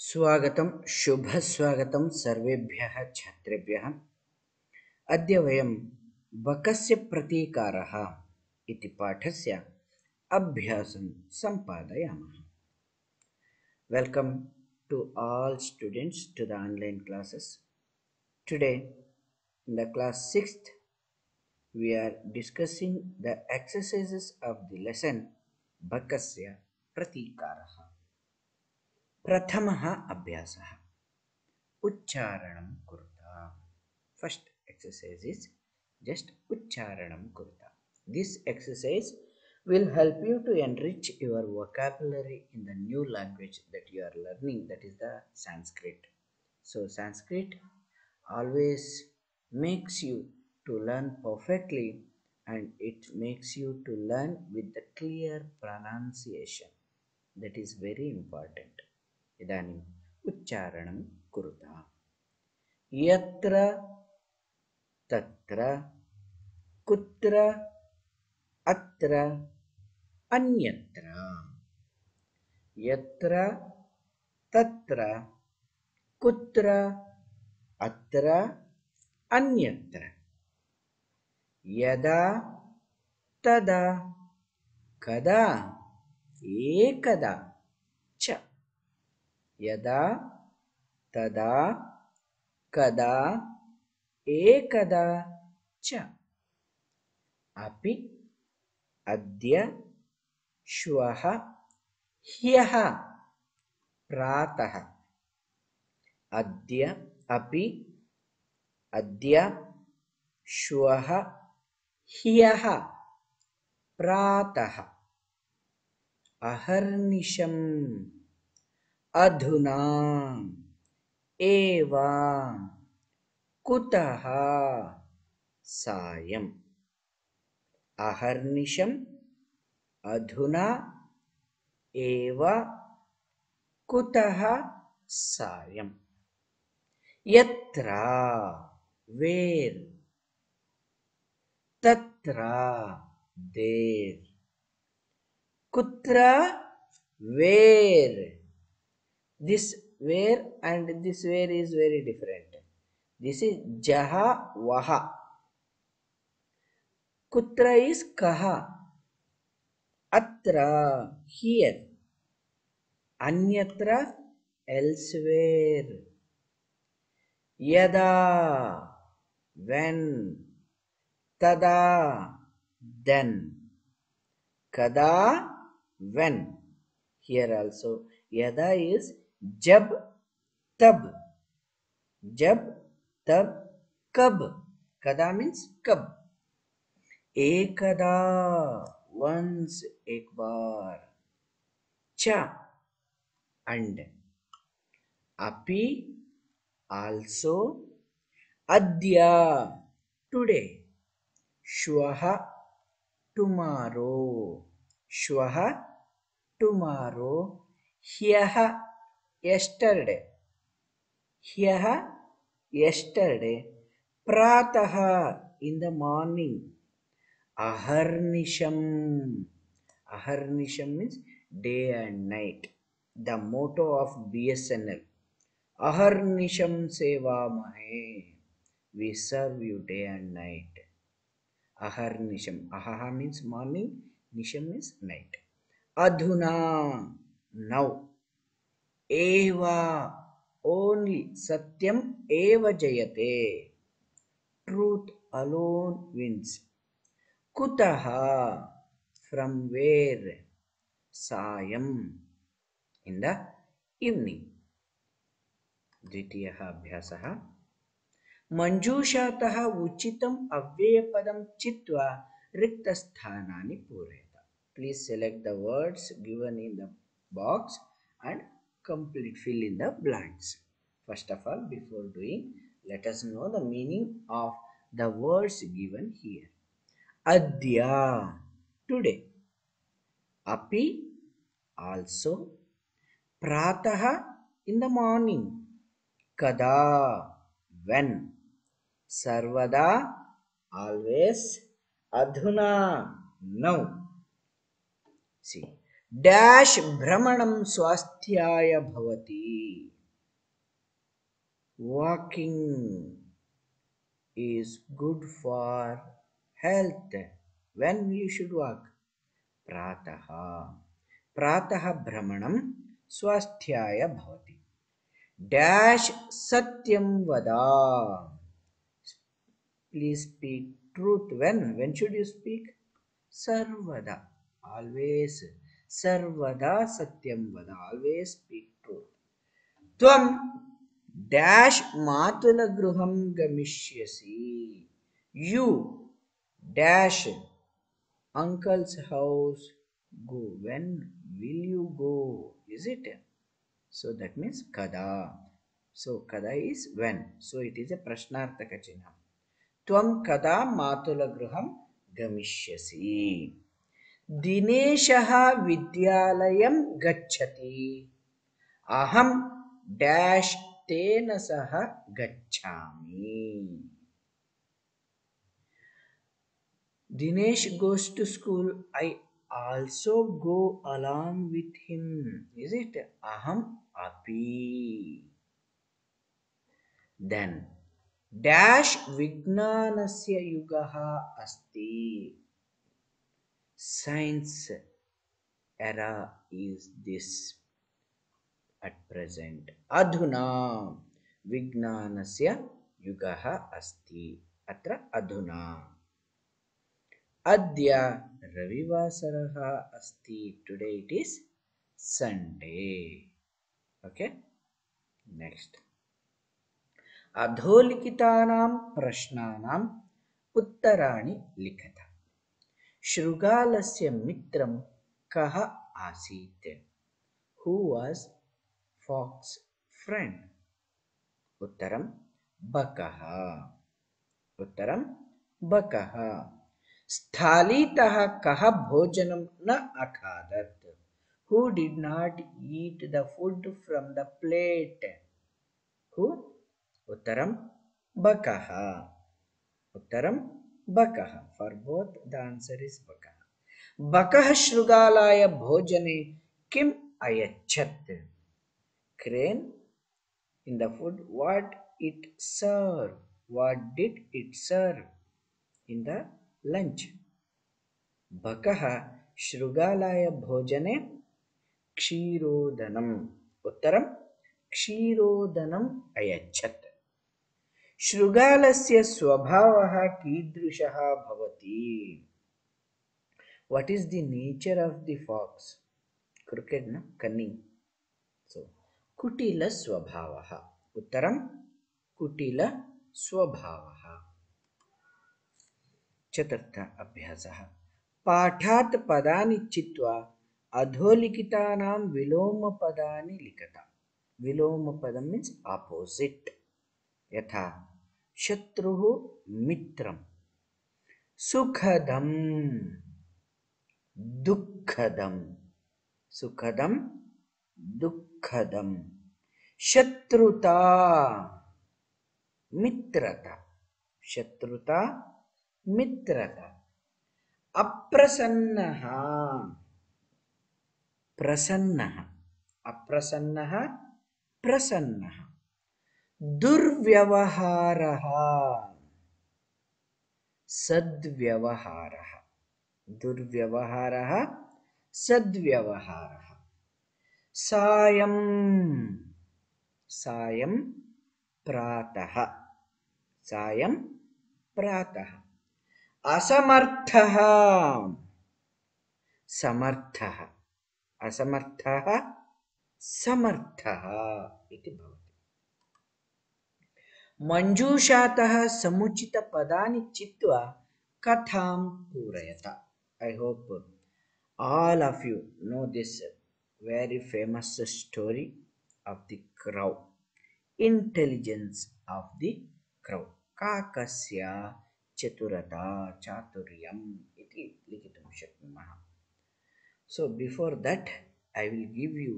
स्वागत शुभ स्वागत छात्रेभ्यः छात्रेभ्य अद बक प्रतीकार पाठ से अभ्यास सम्पादयामः welcome to all students to the online classes today in the class sixth we are discussing the exercises of the lesson Bhakasya Pratikaraha. प्रथमः अभ्यासः उच्चारणं कुरुता फस्ट् एक्ससैस् इस् जस्ट् उच्चारणं कुरुता this exercise will help you to enrich your vocabulary in the new language that you are learning that is the sanskrit so sanskrit always makes you to learn perfectly and it makes you to learn with the clear pronunciation that is very important इदानीम् उच्चारणं कुरुतः यत्र तत्र कुत्र अत्र अन्यत्र यत्र तत्र कुत्र अत्र अन्यत्र यदा तदा कदा एकदा यदा तदा कदा एकदा च अपि अद्य श्वः ह्यः प्रातः अद्य अपि अद्य श्वः ह्यः प्रातः अहर्निशम् अधुना एव कुतः सायम् अहर्निशम् अधुना एव कुतः सायम् यत्र वेर् तत्र देर् कुत्र वेर् this where and this where is very different this is jaha vaha kutra is kaha atra here anyatra elsewhere yada when tada then kada when here also yada is जब तब जब तब कब कदा मीन्स कब एकदा once एक बार च एंड अपी आल्सो अद्य टुडे श्वः टुमारो श्वः टुमारो ह्यः यस्टर्डे ह्यः यस्टर्डे प्रातः इन द मॉर्निंग अहर्निशम अहर्निशम means day and night the motto of BSNL अहर्निशम सेवा महे we serve you day and night अहर्निशम अहह मीन्स मॉर्निंग निशम मीन्स नाइट अधुना नाउ एवा ओनली सत्यम एव जयते ट्रूथ अलोन विंस कुतः फ्रॉम वेर सायम इन द इवनिंग द्वितीय अभ्यास मंजूषातः उचित अव्ययपदम चित्वा रिक्तस्थानानि पूरयत please select the words given in the box and complete fill in the blanks first of all before doing let us know the meaning of the words given here adya today api also prataha in the morning kada when sarvada always adhuna now see dash भ्रमणम स्वास्थ्याय भवती walking is good for health when you should walk प्रातः प्रातः भ्रमणम स्वास्थ्याय भवती dash सत्यम वदा please speak truth when when should you speak सर्वदा always Sarvada Satyam Vada. Always speak truth. Tvam dash Matula Gruham Gamishyasi. You dash uncle's house go. When will you go? Is it? So that means kada. So kada is when. So it is a prashnartaka Kachinam. Tvam kada matula gruham gamishyasi. दिनेशः विद्यालयं गच्छति dash तेन सह गच्छामि Dinesh to school I also go along with him is it अहम् अपि then dash विज्ञानस्य युगः अस्ति science era is this at present adhuna विज्ञानस्य युगः अस्ति अत्र अधुना अद्य रविवासरः अस्ति today it is Sunday okay next अधोलिखितानां प्रश्नानाम् उत्तराणि लिखत Shrugalस्य mitram kaha asit? Who was Fox's friend? Uttaram Bakaha. Uttaram Bakaha. स्थालितः कः भोजनं न अखादत् who did not eat the food from the plate who उत्तरं बकः उत्तरं Bakaha. For both, the answer is Bakaha. Bakaha Shrugalaya Bhojane Kim Ayachat. Crane in the food, what it served. What did it serve in the lunch? Bakaha Shrugalaya Bhojane Kshirodhanam. Uttaram Kshirodhanam Ayachat. शृगालस्य स्वभावः कीदृशः भवति what is the nature of the fox crooked na cunning so kutila swabhavah uttaram kutila swabhavah चतुर्थ अभ्यासः पाठात् पदानि चित्वा अधोलिखितानां विलोमपदानि लिखता विलोमपदं means opposite यथा शत्रुः मित्रं सुखदं दुःखदं सुखदं दुःखदं शत्रुता मित्रता शत्रुता मित्रता अप्रसन्नः प्रसन्न अप्रसन्नः प्रसन्न दुर्व्यवहारः सद्व्यवहारः दुर्व्यवहारः सद्व्यवहारः सायं सायं प्रातः सायं प्रातः असमर्थः समर्थः असमर्थः समर्थः इति भवति मंजूषातः समुचित पदा चित्वा कथा पूरयत I hope all of you know this very famous story of the crow intelligence of the crow काकस्य चतुरता चातुर्यम इति लिखितुं शक्नुमः so before that I will give you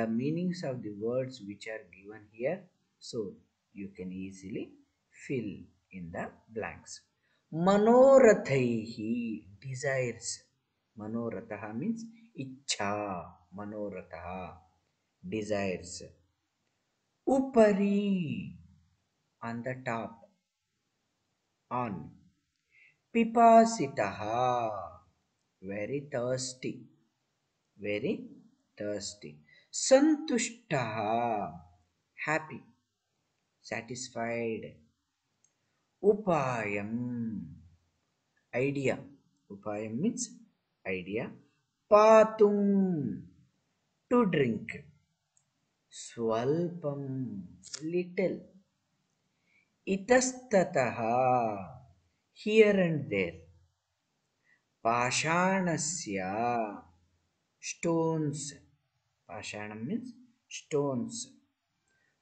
the meanings of the words which are given here so you can easily fill in the blanks. Manorathaihi desires. Manoratha means icha. Manoratha desires. Upari on the top. On. Pipasitaha very thirsty. Very thirsty. Santushtaha happy satisfied upayam idea upayam means idea patum to drink swalpam little itastataha here and there pashanasya stones pashanam means stones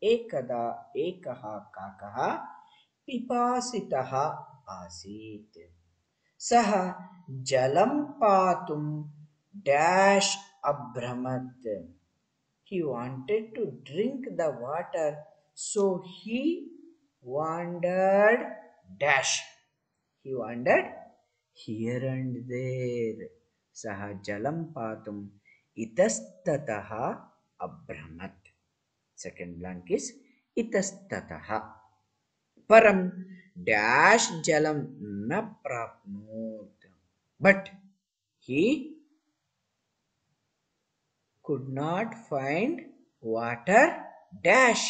He wanted to drink the water, so he wandered dash. He wandered here and there. Saha jalampatum itastataha abhramat. Second blank is itastataha. Param dash jalam na prapnut. But he could not find water dash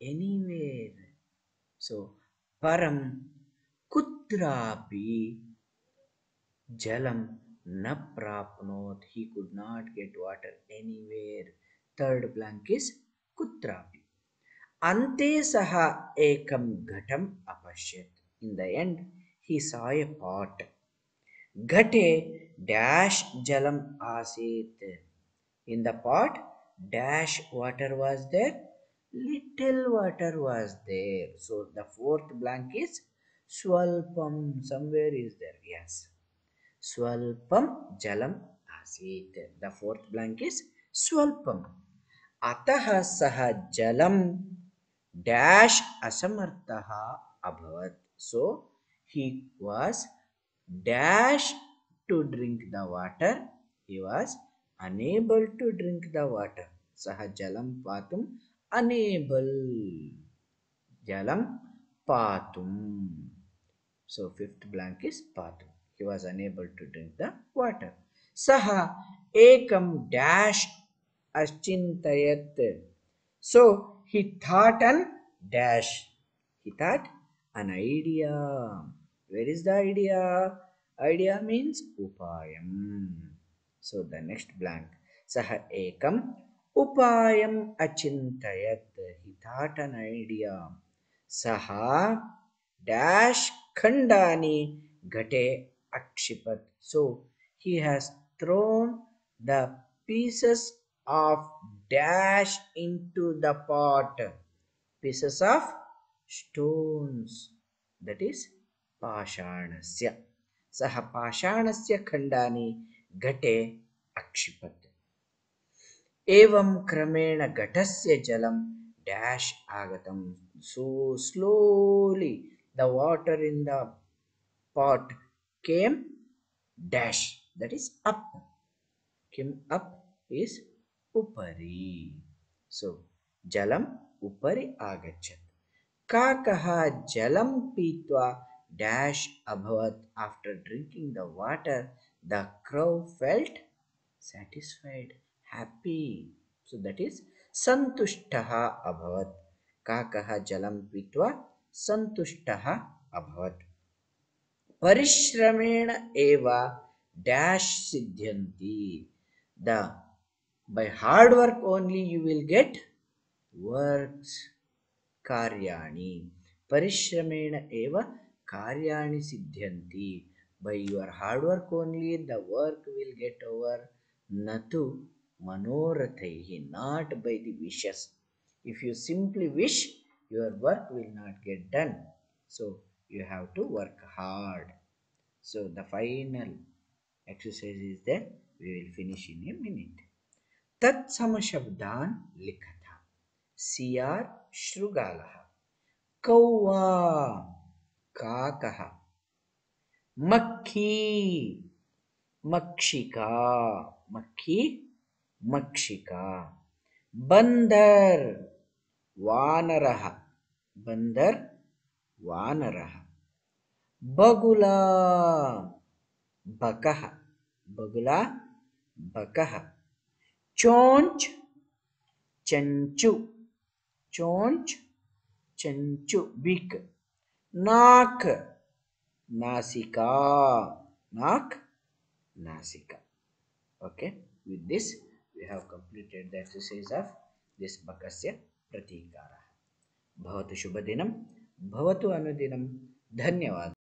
anywhere. So param kutrapi jalam na prapnot. He could not get water anywhere. Third blank is कुत्रापि अन्ते सः एकं घटम् अपश्यत् in the end हि सा ए पाट् घटे dash जलम् आसीत् in the pot dash water was there little water was there so the fourth blank is स्वल्पं somewhere is there yes स्वल्पं जलम् आसीत् द फोर्त् ब्लाङ्क् इस् स्वल्पम् अतः सह जलम डैश असमर्थ अभवत so he was dash to drink the water he was unable to drink the water सह जलम पातुम अनेबल जलम पातुम सो फिफ्थ ब्लैंक इज पातुम he was unable to drink the water सह एकम dash Aschintayat. So he thought an dash. He thought an idea. Where is the idea? Idea means upayam. So the next blank. Saha ekam upayam achintayat. He thought an idea. Saha dash khandani gate akshipat. So he has thrown the pieces of dash into the pot pieces of stones that is pashanasya saha pashanasya khandani gate akshipat evam kramena gatasya jalam dash agatam so slowly the water in the pot came dash that is up Came up is उपरी सो so, जलम उपरी आगछत काक जलम पीवा dash अभवत after drinking the water the crow felt satisfied happy so that is संतुष्ट अभवत काक जलम पीवा संतुष्ट अभवत परिश्रमेण एव डैश सिद्ध्य the By hard work only you will get works. Karyani. Parishramena eva karyani siddhyanti. By your hard work only the work will get over. Natu manorathaihi. Not by the wishes. If you simply wish, your work will not get done. So you have to work hard. So the final exercise is there. We will finish in a minute. तत्सम शब्दान लिखता सियार श्रृगाल कौआ काकः मक्खी मक्षिका मक्खी मक्षिका बंदर वानरः बंदर वानरः बगुला बक बगुला बकः चोंच चंचु चोंच चंचु बीक नाक नासिका नाक नासिका okay with this we have completed the exercise of this बकस्य प्रतीकार शुभ दिन अनुदिन धन्यवाद